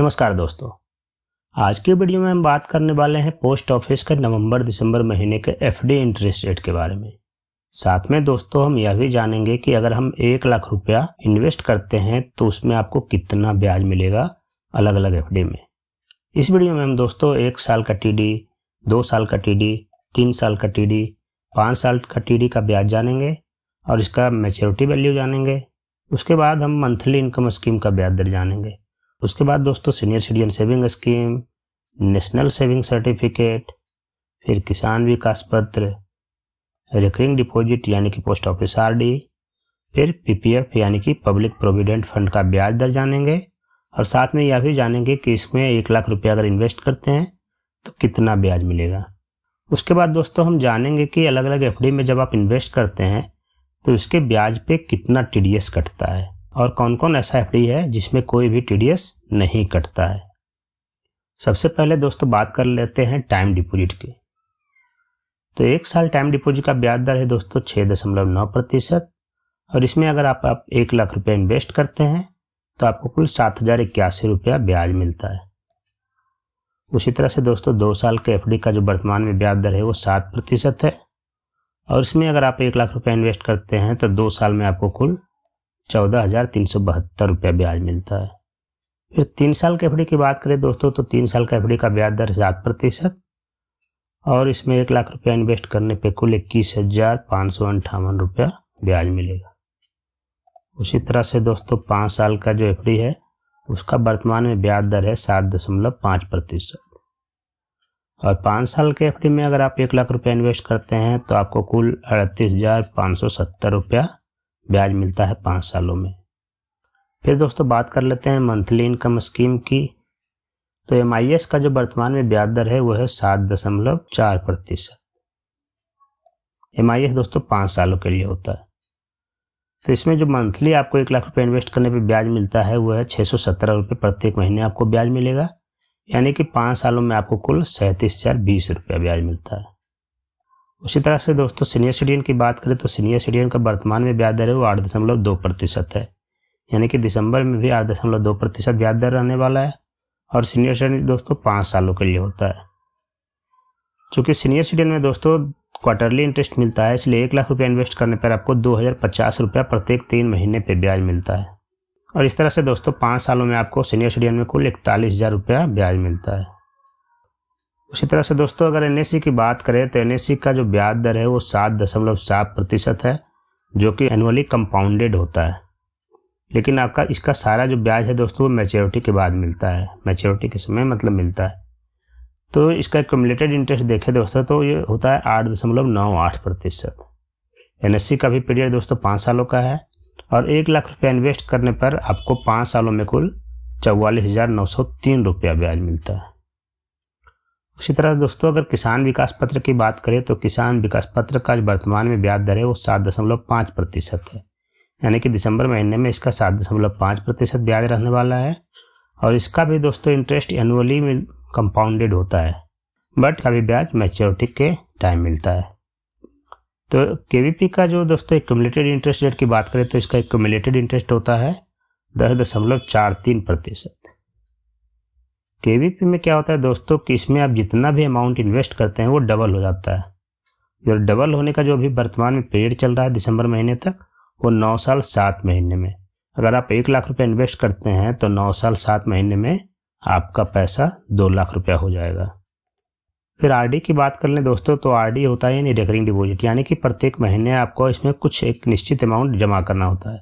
नमस्कार दोस्तों आज के वीडियो में हम बात करने वाले हैं पोस्ट ऑफिस के नवंबर दिसंबर महीने के एफडी इंटरेस्ट रेट के बारे में साथ में दोस्तों हम यह भी जानेंगे कि अगर हम एक लाख रुपया इन्वेस्ट करते हैं तो उसमें आपको कितना ब्याज मिलेगा अलग अलग एफ में इस वीडियो में हम दोस्तों एक साल का टी दो साल का टी तीन साल का टी पाँच साल का टी का ब्याज जानेंगे और इसका मेच्योरिटी वैल्यू जानेंगे उसके बाद हम मंथली इनकम स्कीम का ब्याज दर जानेंगे उसके बाद दोस्तों senior citizen saving scheme national saving certificate फिर किसान विकास पत्र रिकरिंग डिपॉजिट यानी कि पोस्ट ऑफिस आरडी फिर पीपीएफ यानी कि पब्लिक प्रोविडेंट फंड का ब्याज दर जानेंगे और साथ में यह भी जानेंगे कि इसमें एक लाख रुपया अगर इन्वेस्ट करते हैं तो कितना ब्याज मिलेगा उसके बाद दोस्तों हम जानेंगे कि अलग अलग एफ में जब आप इन्वेस्ट करते हैं तो इसके ब्याज पे कितना टी कटता है और कौन कौन ऐसा एफ है जिसमें कोई भी टी नहीं कटता है सबसे पहले दोस्तों बात कर लेते हैं टाइम डिपोजिट की तो एक साल टाइम डिपोजिट का ब्याज दर है दोस्तों छः दशमलव नौ प्रतिशत और इसमें अगर आप आप एक लाख रुपये इन्वेस्ट करते हैं तो आपको कुल सात हज़ार इक्यासी रुपया ब्याज मिलता है उसी तरह से दोस्तों दो साल के एफ का जो वर्तमान में ब्याज दर है वो सात प्रतिशत है और इसमें अगर आप एक लाख रुपया इन्वेस्ट करते हैं तो दो साल में आपको कुल चौदह हज़ार तीन सौ बहत्तर रुपया ब्याज मिलता है फिर तीन साल के एफ की बात करें दोस्तों तो तीन साल के एफ का ब्याज दर सात प्रतिशत और इसमें एक लाख रुपया इन्वेस्ट करने पे कुल इक्कीस हज़ार पाँच सौ अंठावन रुपया ब्याज मिलेगा उसी तरह से दोस्तों पाँच साल का जो एफ है उसका वर्तमान में ब्याज दर है सात दशमलव पाँच प्रतिशत और पाँच साल के एफ में अगर आप एक लाख रुपया इन्वेस्ट करते हैं तो आपको कुल अड़तीस हज़ार पाँच सौ सत्तर रुपया ब्याज मिलता है पाँच सालों में फिर दोस्तों बात कर लेते हैं मंथली इनकम स्कीम की तो एम का जो वर्तमान में ब्याज दर है वो है सात दशमलव चार प्रतिशत एम दोस्तों पाँच सालों के लिए होता है तो इसमें जो मंथली आपको एक लाख रुपये इन्वेस्ट करने पे ब्याज मिलता है वो है छः सौ सत्रह रुपये प्रत्येक महीने आपको ब्याज मिलेगा यानी कि पाँच सालों में आपको कुल सैंतीस हज़ार बीस रुपया ब्याज मिलता है उसी तरह से दोस्तों सीनियर सिटीजन की बात करें तो सीनियर सिटीजन का वर्तमान में ब्याज दर है वो आठ दशमलव दो प्रतिशत है यानी कि दिसंबर में भी आठ दशमलव दो प्रतिशत ब्याज दर रहने वाला है और सीनियर सिटीजन दोस्तों पाँच सालों के लिए होता है चूँकि सीनियर सिटीजन में दोस्तों क्वार्टरली इंटरेस्ट मिलता है इसलिए एक लाख रुपया इन्वेस्ट करने पर आपको दो हज़ार पचास रुपया प्रत्येक तीन महीने पर ब्याज मिलता है और इस तरह से दोस्तों पाँच सालों में आपको सीनियर सिटीजन में कुल इकतालीस हज़ार रुपया ब्याज मिलता है उसी तरह से दोस्तों अगर एन की बात करें तो एन का जो ब्याज दर है वो सात दशमलव सात प्रतिशत है जो कि एनुअली कंपाउंडेड होता है लेकिन आपका इसका सारा जो ब्याज है दोस्तों वो मैच्योरिटी के बाद मिलता है मैच्योरिटी के समय मतलब मिलता है तो इसका कम्युलेटेड इंटरेस्ट देखें दोस्तों तो ये होता है आठ दशमलव नौ आठ प्रतिशत एन का भी पीरियड दोस्तों पाँच सालों का है और एक लाख रुपया इन्वेस्ट करने पर आपको पाँच सालों में कुल चौवालीस हज़ार नौ सौ तीन रुपया ब्याज मिलता है उसी तरह दोस्तों अगर किसान विकास पत्र की बात करें तो किसान विकास पत्र का जो वर्तमान में ब्याज दर है वो सात दशमलव पाँच प्रतिशत है यानी कि दिसंबर महीने में इसका सात दशमलव पाँच प्रतिशत ब्याज रहने वाला है और इसका भी दोस्तों इंटरेस्ट एनुअली में कंपाउंडेड होता है बट अभी ब्याज मैच्योरिटी के टाइम मिलता है तो के का जो दोस्तों एक्यूमलेटेड इंटरेस्ट रेट की बात करें तो इसका एक्यूमलेटेड इंटरेस्ट होता है दस दशमलव चार तीन प्रतिशत के में क्या होता है दोस्तों कि इसमें आप जितना भी अमाउंट इन्वेस्ट करते हैं वो डबल हो जाता है जो डबल होने का जो अभी वर्तमान में पीरियड चल रहा है दिसंबर महीने तक वो नौ साल सात महीने में अगर आप एक लाख रुपये इन्वेस्ट करते हैं तो नौ साल सात महीने में आपका पैसा दो लाख रुपया हो जाएगा फिर आरडी की बात कर लें दोस्तों तो आरडी होता है यानी रिकरिंग डिपॉजिट यानी कि प्रत्येक महीने आपको इसमें कुछ एक निश्चित अमाउंट जमा करना होता है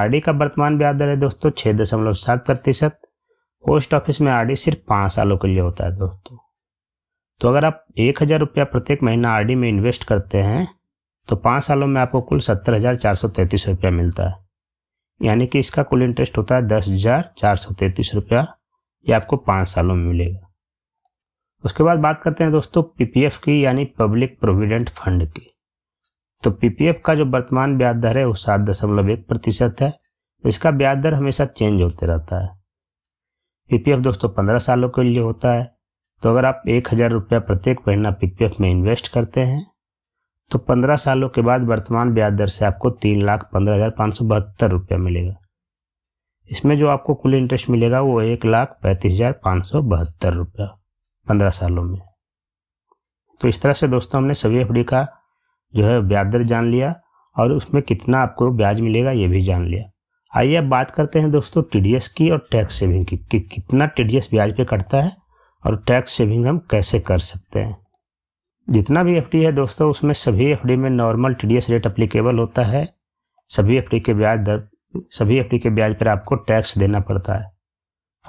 आरडी का वर्तमान ब्याज दर है दोस्तों छः दशमलव सात प्रतिशत पोस्ट ऑफिस में आरडी सिर्फ पाँच सालों के लिए होता है दोस्तों तो अगर आप एक हज़ार रुपया प्रत्येक महीना आरडी में इन्वेस्ट करते हैं तो पाँच सालों में आपको कुल सत्तर हज़ार चार सौ तैंतीस रुपया मिलता है यानी कि इसका कुल इंटरेस्ट होता है दस हज़ार चार सौ तैंतीस रुपया ये आपको पाँच सालों में मिलेगा उसके बाद बात करते हैं दोस्तों पीपीएफ की यानी पब्लिक प्रोविडेंट फंड की तो पीपीएफ का जो वर्तमान ब्याज दर है वो सात दशमलव एक प्रतिशत है इसका ब्याज दर हमेशा चेंज होते रहता है पीपीएफ दोस्तों पंद्रह सालों के लिए होता है तो अगर आप एक हज़ार रुपया प्रत्येक महीना पीपीएफ में इन्वेस्ट करते हैं तो पंद्रह सालों के बाद वर्तमान ब्याज दर से आपको तीन लाख पंद्रह हज़ार पाँच सौ बहत्तर रुपया मिलेगा इसमें जो आपको कुल इंटरेस्ट मिलेगा वो एक लाख पैंतीस हज़ार पाँच सौ बहत्तर रुपया पंद्रह सालों में तो इस तरह से दोस्तों हमने सभी एफ का जो है ब्याज दर जान लिया और उसमें कितना आपको ब्याज मिलेगा ये भी जान लिया आइए अब बात करते हैं दोस्तों टी की और टैक्स सेविंग की कि कितना टी ब्याज पे कटता है और टैक्स सेविंग हम कैसे कर सकते हैं जितना भी एफ है दोस्तों उसमें सभी एफ में नॉर्मल टी रेट अप्लीकेबल होता है सभी एफ के ब्याज दर सभी एफ के ब्याज पर आपको टैक्स देना पड़ता है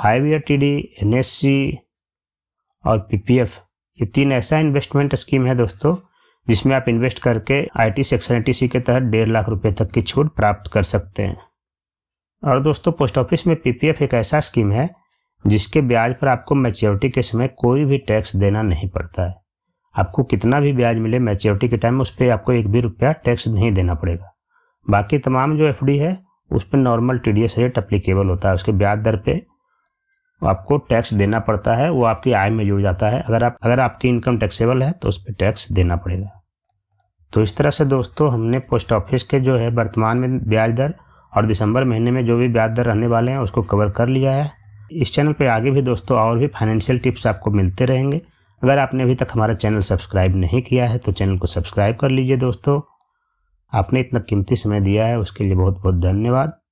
five year T D N S C और पी पी एफ ये तीन ऐसा इन्वेस्टमेंट स्कीम है दोस्तों जिसमें आप इन्वेस्ट करके I T section T C के तहत डेढ़ लाख रुपए तक की छूट प्राप्त कर सकते हैं और दोस्तों पोस्ट ऑफिस में पीपीएफ एक ऐसा स्कीम है जिसके ब्याज पर आपको मैच्योरिटी के समय कोई भी टैक्स देना नहीं पड़ता है आपको कितना भी ब्याज मिले मैच्योरिटी के टाइम उस पर आपको एक भी रुपया टैक्स नहीं देना पड़ेगा बाकी तमाम जो एफ है उस पर नॉर्मल टी रेट अप्लीकेबल होता है उसके ब्याज दर पर आपको टैक्स देना पड़ता है वो आपकी आय में जुड़ जाता है अगर आप अगर आपकी इनकम टैक्सेबल है तो उस पर टैक्स देना पड़ेगा तो इस तरह से दोस्तों हमने पोस्ट ऑफिस के जो है वर्तमान में ब्याज दर और दिसंबर महीने में जो भी ब्याज दर रहने वाले हैं उसको कवर कर लिया है इस चैनल पर आगे भी दोस्तों और भी फाइनेंशियल टिप्स आपको मिलते रहेंगे अगर आपने अभी तक हमारा चैनल सब्सक्राइब नहीं किया है तो चैनल को सब्सक्राइब कर लीजिए दोस्तों आपने इतना कीमती समय दिया है उसके लिए बहुत बहुत धन्यवाद